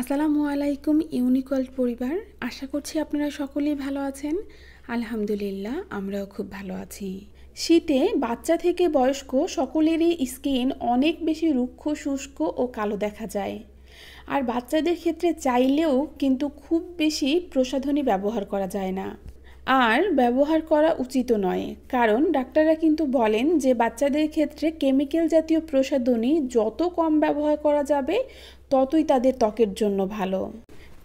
আসসালামু আলাইকুম ইউনিকল পরিবার আশা করছি আপনারা সকলেই ভালো আছেন আলহামদুলিল্লাহ আমরাও খুব ভালো আছি শীতে বাচ্চা থেকে বয়স্ক সকলেরই স্কিন অনেক বেশি রুক্ষ শুষ্ক ও কালো দেখা যায় আর বাচ্চাদের ক্ষেত্রে চাইলেও কিন্তু খুব বেশি প্রসাধনী ব্যবহার করা যায় না আর ব্যবহার করা উচিত নয় কারণ ডাক্তাররা কিন্তু বলেন যে বাচ্চাদের ক্ষেত্রে কেমিক্যাল জাতীয় প্রসাধনী যত কম ব্যবহার করা যাবে ততই তাদের ত্বকের জন্য ভালো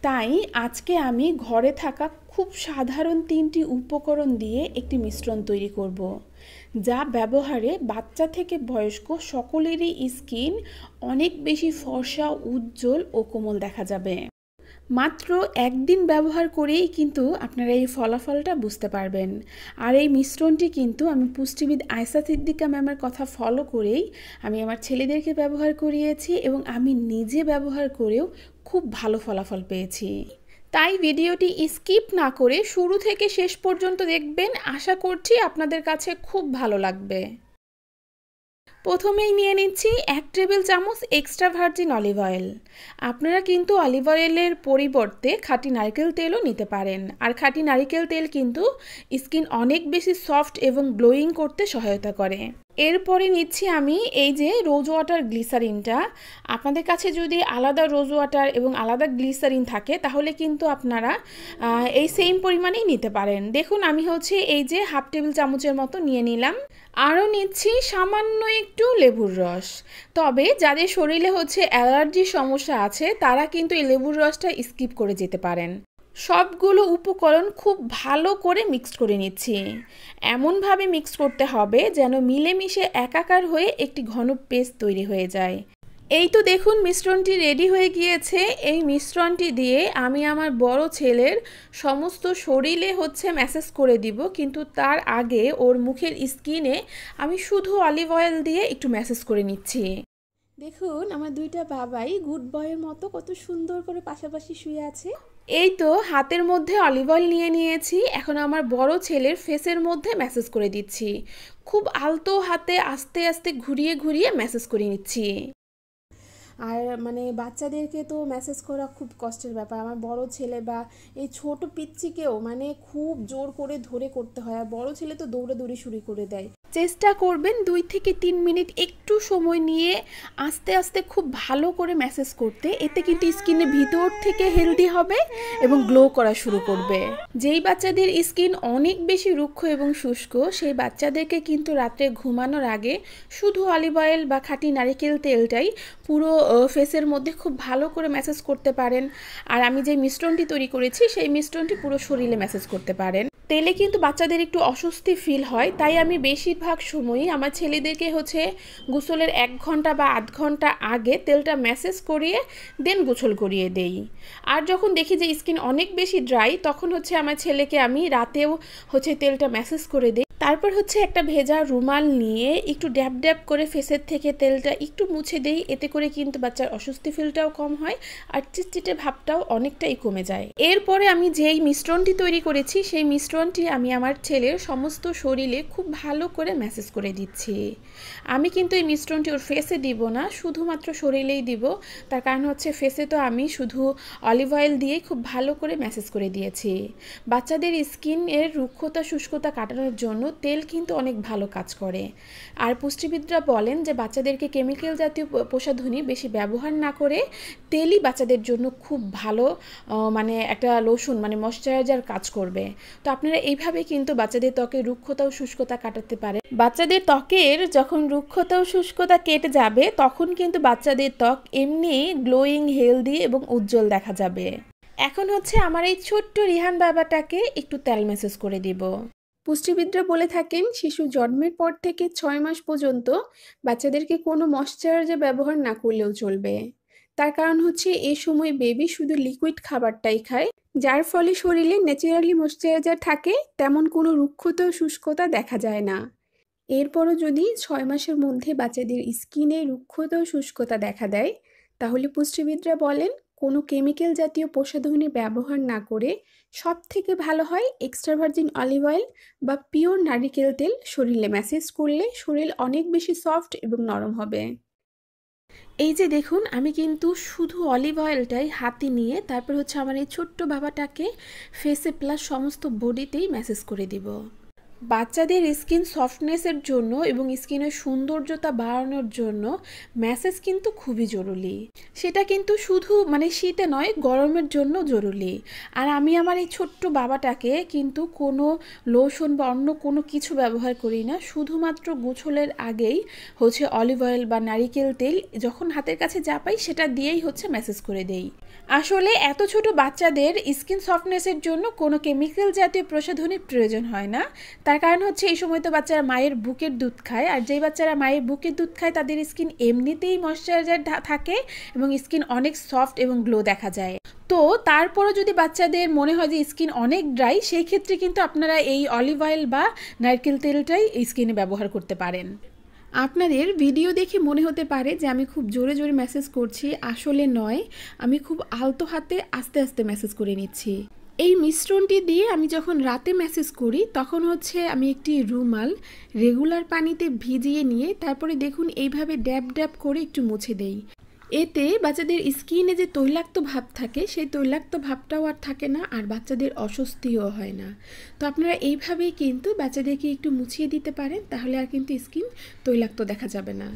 তাই আজকে আমি ঘরে থাকা খুব সাধারণ তিনটি উপকরণ দিয়ে একটি মিশ্রণ তৈরি করব। যা ব্যবহারে বাচ্চা থেকে বয়স্ক সকলেরই স্কিন অনেক বেশি ফর্সা উজ্জ্বল ও কোমল দেখা যাবে মাত্র একদিন ব্যবহার করেই কিন্তু আপনারা এই ফলাফলটা বুঝতে পারবেন আর এই মিশ্রণটি কিন্তু আমি পুষ্টিবিদ আয়সা সিদ্দিকা ম্যামের কথা ফলো করেই আমি আমার ছেলেদেরকে ব্যবহার করিয়েছি এবং আমি নিজে ব্যবহার করেও খুব ভালো ফলাফল পেয়েছি তাই ভিডিওটি স্কিপ না করে শুরু থেকে শেষ পর্যন্ত দেখবেন আশা করছি আপনাদের কাছে খুব ভালো লাগবে প্রথমেই নিয়ে নিচ্ছি এক টেবিল চামচ এক্সট্রা ভার্জিন অলিভ অয়েল আপনারা কিন্তু অলিভ অয়েলের পরিবর্তে খাঁটি নারকেল তেলও নিতে পারেন আর খাঁটি নারিকেল তেল কিন্তু স্কিন অনেক বেশি সফট এবং গ্লোয়িং করতে সহায়তা করে এরপরে নিচ্ছি আমি এই যে রোজ ওয়াটার গ্লিসারিনটা আপনাদের কাছে যদি আলাদা রোজ ওয়াটার এবং আলাদা গ্লিসারিন থাকে তাহলে কিন্তু আপনারা এই সেম পরিমাণেই নিতে পারেন দেখুন আমি হচ্ছে এই যে হাফ টেবিল চামচের মতো নিয়ে নিলাম আরও নিচ্ছি সামান্য একটু লেবুর রস তবে যাদের শরীরে হচ্ছে অ্যালার্জির সমস্যা আছে তারা কিন্তু এই লেবুর রসটা স্কিপ করে যেতে পারেন সবগুলো উপকরণ খুব ভালো করে মিক্সড করে নিচ্ছি এমনভাবে মিক্স করতে হবে যেন মিলেমিশে একাকার হয়ে একটি ঘন পেস্ট তৈরি হয়ে যায় এই তো দেখুন মিশ্রণটি রেডি হয়ে গিয়েছে এই মিশ্রণটি দিয়ে আমি আমার বড় ছেলের সমস্ত শরীরে হচ্ছে ম্যাসেজ করে দিব কিন্তু তার আগে ওর মুখের স্কিনে আমি শুধু অলিভ অয়েল দিয়ে একটু ম্যাসেজ করে নিচ্ছি দেখুন আমার দুইটা বাবাই গুড বয়ের মতো কত সুন্দর করে পাশাপাশি শুয়ে আছে এই তো হাতের মধ্যে অলিভ অয়েল নিয়ে নিয়েছি এখন আমার বড় ছেলের ফেসের মধ্যে ম্যাসেজ করে দিচ্ছি খুব আলতো হাতে আস্তে আস্তে ঘুরিয়ে ঘুরিয়ে ম্যাসেজ করে নিচ্ছি আর মানে বাচ্চাদেরকে তো মেসেজ করা খুব কষ্টের ব্যাপার আমার বড় ছেলে বা এই ছোট পিচ্চিকেও মানে খুব জোর করে ধরে করতে হয় আর বড় ছেলে তো দৌড়ে দৌড়ে শুরু করে দেয় চেষ্টা করবেন দুই থেকে তিন মিনিট একটু সময় নিয়ে আস্তে আস্তে খুব ভালো করে ম্যাসেজ করতে এতে কিন্তু স্কিনে ভিতর থেকে হেলদি হবে এবং গ্লো করা শুরু করবে যেই বাচ্চাদের স্কিন অনেক বেশি রুক্ষ এবং শুষ্ক সেই বাচ্চাদেরকে কিন্তু রাত্রে ঘুমানোর আগে শুধু অলিভ অয়েল বা খাঁটি নারিকেল তেলটাই পুরো ফেসের মধ্যে খুব ভালো করে ম্যাসেজ করতে পারেন আর আমি যে মিশ্রণটি তৈরি করেছি সেই মিশ্রণটি পুরো শরীরে ম্যাসেজ করতে পারেন তেলে কিন্তু বাচ্চাদের একটু অস্বস্তি ফিল হয় তাই আমি বেশিরভাগ সময়ই আমার ছেলেদেরকে হচ্ছে গোসলের এক ঘন্টা বা আধ ঘন্টা আগে তেলটা ম্যাসেজ করিয়ে দেন গোসল করিয়ে দেই আর যখন দেখি যে স্কিন অনেক বেশি ড্রাই তখন হচ্ছে আমার ছেলেকে আমি রাতেও হচ্ছে তেলটা ম্যাসেজ করে দিই তারপর হচ্ছে একটা ভেজা রুমাল নিয়ে একটু ড্যাব ড্যাব করে ফেসের থেকে তেলটা একটু মুছে দেই এতে করে কিন্তু বাচ্চার অস্বস্তি ফিলটাও কম হয় আর চিটচিটে ভাবটাও অনেকটাই কমে যায় এরপরে আমি যেই মিশ্রণটি তৈরি করেছি সেই মিশ্রণ মিশ্রণটি আমি আমার ছেলের সমস্ত শরীরে খুব ভালো করে ম্যাসেজ করে দিচ্ছি আমি কিন্তু এই মিশ্রণটি ওর ফেসে দিব না শুধুমাত্র শরীরেই দিব তার কারণ হচ্ছে ফেসে তো আমি শুধু অলিভ অয়েল দিয়েই খুব ভালো করে ম্যাসেজ করে দিয়েছি বাচ্চাদের স্কিনের রুক্ষতা শুষ্কতা কাটানোর জন্য তেল কিন্তু অনেক ভালো কাজ করে আর পুষ্টিবিদরা বলেন যে বাচ্চাদেরকে কেমিক্যাল জাতীয় প্রসাধনী বেশি ব্যবহার না করে তেলই বাচ্চাদের জন্য খুব ভালো মানে একটা লোশন মানে ময়শ্চারাইজার কাজ করবে তো আপনি আপনারা এইভাবে কিন্তু বাচ্চাদের ত্বকে রুক্ষতা ও শুষ্কতা কাটাতে পারে বাচ্চাদের ত্বকের যখন রুক্ষতা ও শুষ্কতা কেটে যাবে তখন কিন্তু বাচ্চাদের ত্বক এমনি গ্লোয়িং হেলদি এবং উজ্জ্বল দেখা যাবে এখন হচ্ছে আমার এই ছোট্ট রিহান বাবাটাকে একটু তেল মেসেজ করে দিব পুষ্টিবিদরা বলে থাকেন শিশু জন্মের পর থেকে ছয় মাস পর্যন্ত বাচ্চাদেরকে কোনো ময়শ্চারাইজার ব্যবহার না করলেও চলবে তার কারণ হচ্ছে এ সময় বেবি শুধু লিকুইড খাবারটাই খায় যার ফলে শরীরে ন্যাচারালি ময়শ্চারাইজার থাকে তেমন কোনো রুক্ষত শুষ্কতা দেখা যায় না এরপরও যদি ছয় মাসের মধ্যে বাচ্চাদের স্কিনে রুক্ষত শুষ্কতা দেখা দেয় তাহলে পুষ্টিবিদরা বলেন কোনো কেমিক্যাল জাতীয় প্রসাধনী ব্যবহার না করে সব থেকে ভালো হয় এক্সট্রা ভার্জিন অলিভ অয়েল বা পিওর নারিকেল তেল শরীরে ম্যাসেজ করলে শরীর অনেক বেশি সফট এবং নরম হবে এই যে দেখুন আমি কিন্তু শুধু অলিভ অয়েলটাই হাতে নিয়ে তারপর হচ্ছে আমার এই ছোট্ট বাবাটাকে ফেসে প্লাস সমস্ত বডিতেই ম্যাসেজ করে দিব বাচ্চাদের স্কিন সফটনেসের জন্য এবং স্কিনের সৌন্দর্যতা বাড়ানোর জন্য ম্যাসেজ কিন্তু খুবই জরুরি সেটা কিন্তু শুধু মানে শীতে নয় গরমের জন্য জরুরি আর আমি আমার এই ছোট্ট বাবাটাকে কিন্তু কোনো লোশন বা অন্য কোনো কিছু ব্যবহার করি না শুধুমাত্র গোছলের আগেই হচ্ছে অলিভ অয়েল বা নারিকেল তেল যখন হাতের কাছে যা পাই সেটা দিয়েই হচ্ছে ম্যাসেজ করে দেই আসলে এত ছোট বাচ্চাদের স্কিন সফটনেসের জন্য কোনো কেমিক্যাল জাতীয় প্রসাধনীর প্রয়োজন হয় না তার কারণ হচ্ছে এই সময় তো বাচ্চারা মায়ের বুকের দুধ খায় আর যেই বাচ্চারা মায়ের বুকের দুধ খায় তাদের স্কিন এমনিতেই ময়শ্চারাইজার থাকে এবং স্কিন অনেক সফট এবং গ্লো দেখা যায় তো তারপরও যদি বাচ্চাদের মনে হয় যে স্কিন অনেক ড্রাই সেই ক্ষেত্রে কিন্তু আপনারা এই অলিভ অয়েল বা নারকেল তেলটাই স্কিনে ব্যবহার করতে পারেন আপনাদের ভিডিও দেখে মনে হতে পারে যে আমি খুব জোরে জোরে মেসেজ করছি আসলে নয় আমি খুব আলতো হাতে আস্তে আস্তে মেসেজ করে নিচ্ছি এই মিশ্রণটি দিয়ে আমি যখন রাতে ম্যাসেজ করি তখন হচ্ছে আমি একটি রুমাল রেগুলার পানিতে ভিজিয়ে নিয়ে তারপরে দেখুন এইভাবে ড্যাব ড্যাব করে একটু মুছে দেই এতে বাচ্চাদের স্কিনে যে তৈলাক্ত ভাব থাকে সেই তৈলাক্ত ভাবটাও আর থাকে না আর বাচ্চাদের অস্বস্তিও হয় না তো আপনারা এইভাবেই কিন্তু বাচ্চাদেরকে একটু মুছিয়ে দিতে পারেন তাহলে আর কিন্তু স্কিন তৈলাক্ত দেখা যাবে না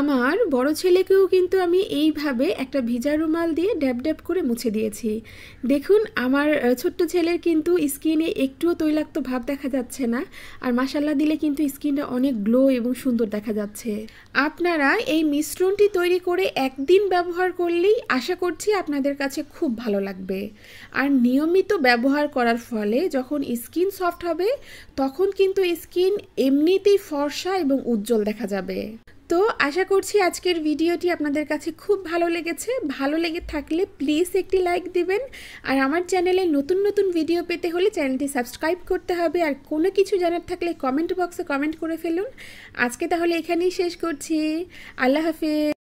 আমার বড় ছেলেকেও কিন্তু আমি এইভাবে একটা ভিজা রুমাল দিয়ে ড্যাব ড্যাব করে মুছে দিয়েছি দেখুন আমার ছোট্ট ছেলের কিন্তু স্কিনে একটুও তৈলাক্ত ভাব দেখা যাচ্ছে না আর মাসাল্লা দিলে কিন্তু স্কিনটা অনেক গ্লো এবং সুন্দর দেখা যাচ্ছে আপনারা এই মিশ্রণটি তৈরি করে একদিন ব্যবহার করলেই আশা করছি আপনাদের কাছে খুব ভালো লাগবে আর নিয়মিত ব্যবহার করার ফলে যখন স্কিন সফট হবে তখন কিন্তু স্কিন এমনিতেই ফর্সা এবং উজ্জ্বল দেখা যাবে তো আশা করছি আজকের ভিডিওটি আপনাদের কাছে খুব ভালো লেগেছে ভালো লেগে থাকলে প্লিজ একটি লাইক দিবেন আর আমার চ্যানেলে নতুন নতুন ভিডিও পেতে হলে চ্যানেলটি সাবস্ক্রাইব করতে হবে আর কোনো কিছু জানার থাকলে কমেন্ট বক্সে কমেন্ট করে ফেলুন আজকে তাহলে এখানেই শেষ করছি আল্লাহ হাফেজ